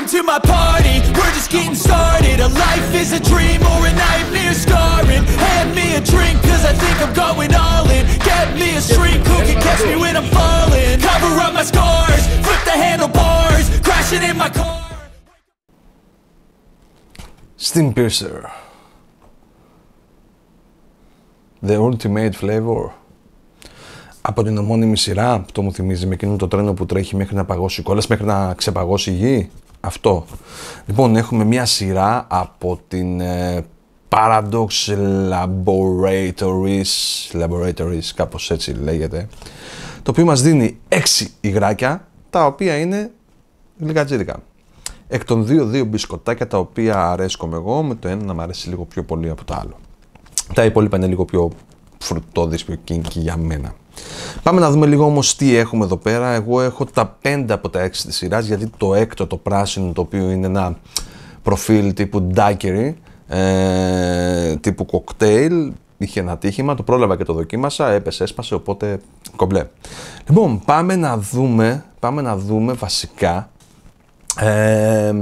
welcome to my party We're just getting started A life is a dream or a nightmare scarring Hand me a drink cause I think I'm going all in Get me a shrink who can catch me when I'm falling Cover up my scars, flip the handlebars Crashing in my car Steam Piercer. The Ultimate Flavor από την ομώνυμη σειρά, το μου θυμίζει με εκείνο το τρένο που τρέχει μέχρι να παγώσει η κόλλας, μέχρι να ξεπαγώσει η γη. Αυτό. Λοιπόν, έχουμε μια σειρά από την ε, Paradox Laboratories, Laboratories, κάπως έτσι λέγεται, το οποίο μας δίνει έξι υγράκια, τα οποία είναι γλυκατζίδικα. Εκ των δύο, δύο μπισκοτάκια τα οποία αρέσκομαι εγώ, με το ένα να μου αρέσει λίγο πιο πολύ από το άλλο. Τα υπόλοιπα είναι λίγο πιο φρουτόδης, πιο κίνκι για μένα. Πάμε να δούμε λίγο όμως τι έχουμε εδώ πέρα. Εγώ έχω τα 5 από τα 6 της σειράς, γιατί το έκτο το πράσινο το οποίο είναι ένα προφίλ τύπου daiquiri, ε, τύπου cocktail, είχε ένα τύχημα, το πρόλαβα και το δοκίμασα, έπεσε, έσπασε, οπότε κομπλέ. Λοιπόν, πάμε να δούμε, πάμε να δούμε βασικά ε,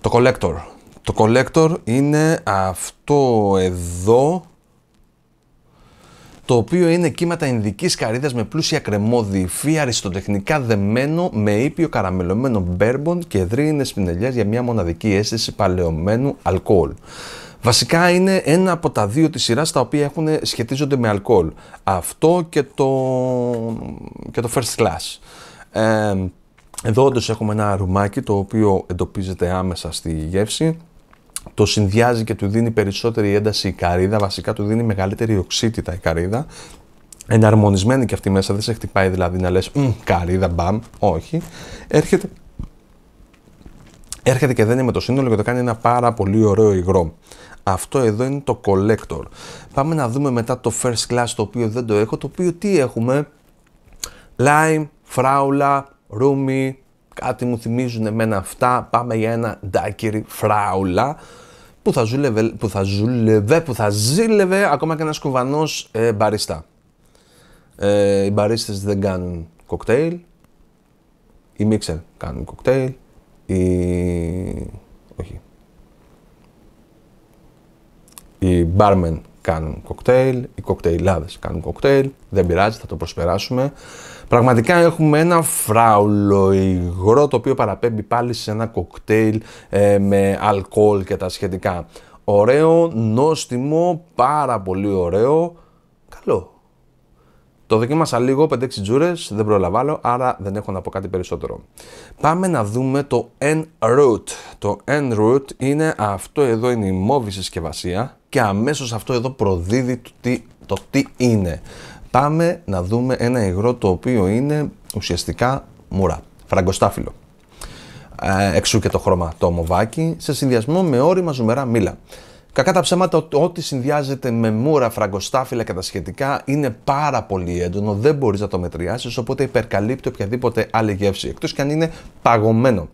το collector. Το collector είναι αυτό εδώ το οποίο είναι κύματα ινδικής καρύδας με πλούσια κρεμόδι, υφή, αριστοτεχνικά δεμένο, με ήπιο καραμελωμένο μπέρμπον και δρύνε πινελιά για μια μοναδική αίσθηση παλαιωμένου αλκοόλ. Βασικά είναι ένα από τα δύο της σειράς τα οποία έχουν, σχετίζονται με αλκοόλ. Αυτό και το, και το first class. Ε, εδώ όντως έχουμε ένα αρουμάκι το οποίο εντοπίζεται άμεσα στη γεύση το συνδυάζει και του δίνει περισσότερη ένταση η καρύδα, βασικά του δίνει μεγαλύτερη οξύτητα η καρύδα, εναρμονισμένη και αυτή μέσα, δεν σε χτυπάει δηλαδή να λες καρύδα μπαμ, όχι, έρχεται, έρχεται και είναι με το σύνολο και το κάνει ένα πάρα πολύ ωραίο υγρό. Αυτό εδώ είναι το collector. Πάμε να δούμε μετά το first class το οποίο δεν το έχω, το οποίο τι έχουμε, lime, φράουλα, ρούμι, κάτι μου θυμίζουν εμένα αυτά, πάμε για ένα ντάκιρι φράουλα που θα ζούλευε, που θα ζούλευε, που θα ζήλευε ακόμα και ένας κουβανός ε, μπαριστά. Ε, οι μπαρίστες δεν κάνουν κοκτέιλ, οι μίξερ κάνουν κοκτέιλ, οι... όχι. Οι μπάρμεν κάνουν κοκτέιλ, οι κοκτέιλάδες κάνουν κοκτέιλ, δεν πειράζει, θα το προσπεράσουμε. Πραγματικά έχουμε ένα φράουλο υγρό το οποίο παραπέμπει πάλι σε ένα κοκτέιλ ε, με αλκοόλ και τα σχετικά. Ωραίο, νόστιμο, πάρα πολύ ωραίο, καλό. Το δοκίμασα λίγο, 5-6 τζούρες, δεν προλαβάλλω, άρα δεν έχω να πω κάτι περισσότερο. Πάμε να δούμε το N-Root. Το N-Root είναι αυτό εδώ, είναι η μόβη συσκευασία και αμέσως αυτό εδώ προδίδει το τι, το τι είναι. Πάμε να δούμε ένα υγρό το οποίο είναι ουσιαστικά μουρά, φραγκοστάφυλλο. Ε, εξού και το χρώμα το ομοβάκι, σε συνδυασμό με όρημα ζουμερά μήλα. Κακά τα ψέματα, ό,τι συνδυάζεται με μούρα, φραγκοστάφυλλα και τα σχετικά είναι πάρα πολύ έντονο, δεν μπορείς να το μετριάσεις, οπότε υπερκαλύπτει οποιαδήποτε άλλη γεύση, εκτός κι αν είναι παγωμένο.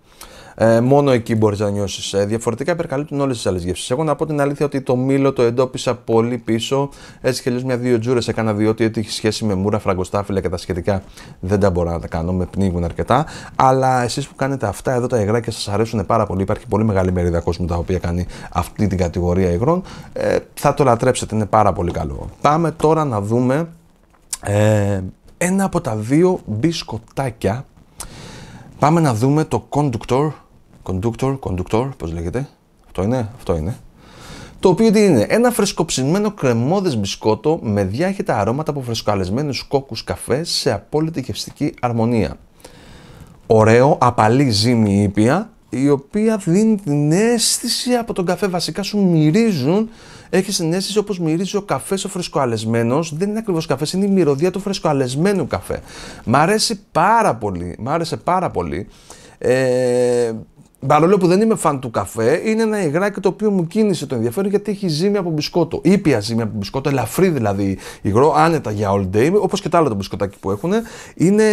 Ε, μόνο εκεί μπορείς να νιώσεις. Ε, διαφορετικά υπερκαλύπτουν όλες τις άλλες γεύσεις. Εγώ να πω την αλήθεια ότι το μήλο το εντόπισα πολύ πίσω. Έτσι κι αλλιώς μια-δύο τζούρες έκανα διότι έχει σχέση με μούρα, φραγκοστάφυλλα και τα σχετικά δεν τα μπορώ να τα κάνω. Με πνίγουν αρκετά. Αλλά εσείς που κάνετε αυτά εδώ τα υγρά και σας αρέσουν πάρα πολύ, υπάρχει πολύ μεγάλη μερίδα κόσμου τα οποία κάνει αυτή την κατηγορία υγρών. Ε, θα το λατρέψετε, είναι πάρα πολύ καλό. Πάμε τώρα να δούμε ε, ένα από τα δύο μπισκοτάκια. Πάμε να δούμε το conductor Conductor, conductor, πώς λέγεται. Αυτό είναι, αυτό είναι. Το οποίο τι είναι, ένα φρεσκοψημένο κρεμμόδες μπισκότο με διάχυτα αρώματα από φρεσκοαλεσμένους κόκκους καφέ σε απόλυτη γευστική αρμονία. Ωραίο, απαλή ζύμη ήπια, η οποία δίνει την αίσθηση από τον καφέ. Βασικά σου μυρίζουν, έχεις την αίσθηση όπως μυρίζει ο καφές ο φρεσκοαλεσμένο. Δεν είναι ακριβώς καφές, είναι η μυρωδία του φρεσκοαλεσμένου καφέ. Μ' αρέσει πάρα πολύ. Μ' άρεσε πάρα πολύ. Ε, παρόλο που δεν είμαι φαν του καφέ, είναι ένα υγράκι το οποίο μου κίνησε το ενδιαφέρον γιατί έχει ζύμη από μπισκότο. Ήπια ζύμη από μπισκότο, ελαφρύ δηλαδή υγρό, άνετα για all day, όπως και τα άλλα τα μπισκοτάκι που έχουν. Είναι,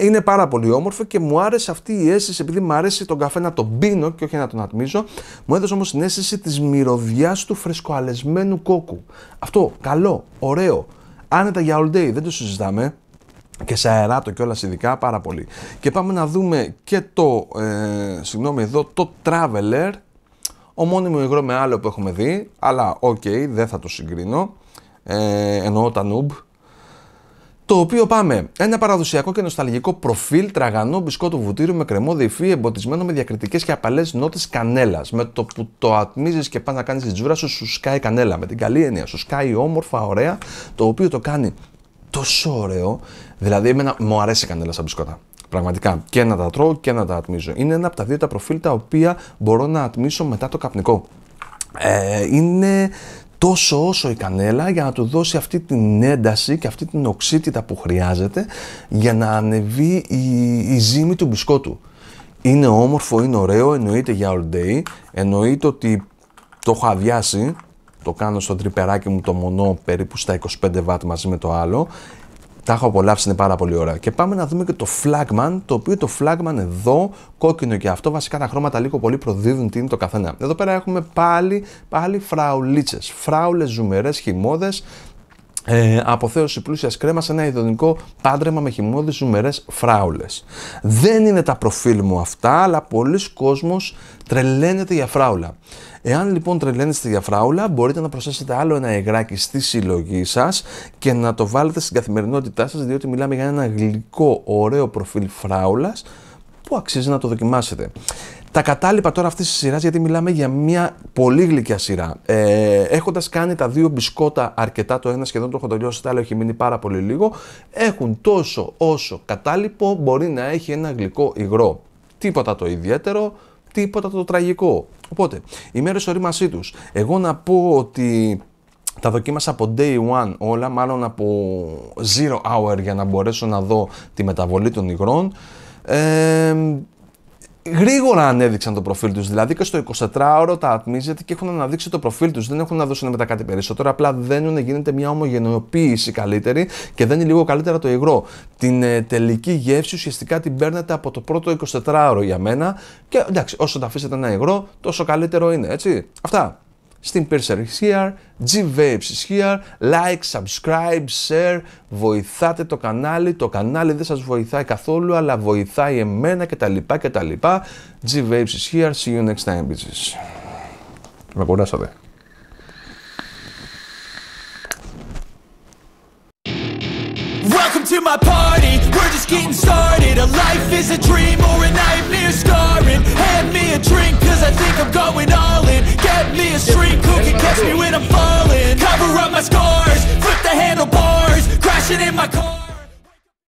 είναι πάρα πολύ όμορφο και μου άρεσε αυτή η αίσθηση, επειδή μου αρέσει τον καφέ να τον πίνω και όχι να τον ατμίζω, μου έδωσε όμως την αίσθηση της μυρωδιάς του φρεσκοαλεσμένου κόκκου. Αυτό καλό, ωραίο, άνετα για all day, δεν το συζητάμε και σε αεράτο κιόλα όλα ειδικά πάρα πολύ. Και πάμε να δούμε και το, ε, συγγνώμη εδώ, το Traveler, Ο μόνιμο υγρό με άλλο που έχουμε δει, αλλά οκ, okay, δεν θα το συγκρίνω, ε, εννοώ τα Noob. Το οποίο πάμε, ένα παραδοσιακό και νοσταλγικό προφίλ τραγανό μπισκότο βουτύρου με κρεμό διφύ εμποτισμένο με διακριτικές και απαλές νότες κανέλας. Με το που το ατμίζεις και πας να κάνεις τη τζούρα σου, σου σκάει κανέλα. Με την καλή έννοια, σου σκάει όμορφα, ωραία, το οποίο το κάνει τόσο ωραίο Δηλαδή, εμένα μου αρέσει η κανέλα σαν μπισκότα. Πραγματικά. Και να τα τρώω και να τα ατμίζω. Είναι ένα από τα δύο τα προφίλ τα οποία μπορώ να ατμίσω μετά το καπνικό. Ε, είναι τόσο όσο η κανέλα για να του δώσει αυτή την ένταση και αυτή την οξύτητα που χρειάζεται για να ανεβεί η, η ζύμη του μπισκότου. Είναι όμορφο, είναι ωραίο, εννοείται για all day, εννοείται ότι το έχω αδειάσει, το κάνω στο τρυπεράκι μου το μονό περίπου στα 25 βάτ μαζί με το άλλο τα έχω απολαύσει, είναι πάρα πολύ ωραία. Και πάμε να δούμε και το flagman, το οποίο το flagman εδώ, κόκκινο και αυτό, βασικά τα χρώματα λίγο πολύ προδίδουν τι είναι το καθένα. Εδώ πέρα έχουμε πάλι, πάλι φραουλίτσες. Φράουλε, ζουμερές, χυμώδες, ε, αποθέωση πλούσιας κρέμας σε ένα ειδονικό πάντρεμα με χυμώδει ζουμερές φράουλες. Δεν είναι τα προφίλ μου αυτά, αλλά πολλοί κόσμοι τρελαίνεται για φράουλα. Εάν λοιπόν τρελαίνεστε για φράουλα, μπορείτε να προσθέσετε άλλο ένα υγράκι στη συλλογή σας και να το βάλετε στην καθημερινότητά σας, διότι μιλάμε για ένα γλυκό, ωραίο προφίλ φράουλας που αξίζει να το δοκιμάσετε. Τα κατάλοιπα τώρα αυτής της σειράς, γιατί μιλάμε για μια πολύ γλυκιά σειρά. Ε, Έχοντας κάνει τα δύο μπισκότα αρκετά, το ένα σχεδόν το έχω τελειώσει, το άλλο έχει μείνει πάρα πολύ λίγο, έχουν τόσο όσο κατάλοιπο μπορεί να έχει ένα γλυκό υγρό. Τίποτα το ιδιαίτερο, τίποτα το τραγικό. Οπότε, η μέρες ορίμασή τους. Εγώ να πω ότι τα δοκίμασα από day one όλα, μάλλον από zero hour για να μπορέσω να δω τη μεταβολή των υγρών. Ε, γρήγορα ανέδειξαν το προφίλ τους. Δηλαδή και στο 24ωρο τα ατμίζεται και έχουν αναδείξει το προφίλ τους. Δεν έχουν να δώσουν μετά κάτι περισσότερο. Απλά δένουν, γίνεται μια ομογενοποίηση καλύτερη και δένει λίγο καλύτερα το υγρό. Την ε, τελική γεύση ουσιαστικά την παίρνετε από το πρώτο 24ωρο για μένα. Και εντάξει, όσο τα αφήσετε ένα υγρό, τόσο καλύτερο είναι. Έτσι. Αυτά στην Persian Here, G-Vapes Here, like, subscribe, share, βοηθάτε το κανάλι, το κανάλι δεν σας βοηθάει καθόλου, αλλά βοηθάει εμένα τα λοιπα G-Vapes Here, see you next time bitches. Με κουράσατε.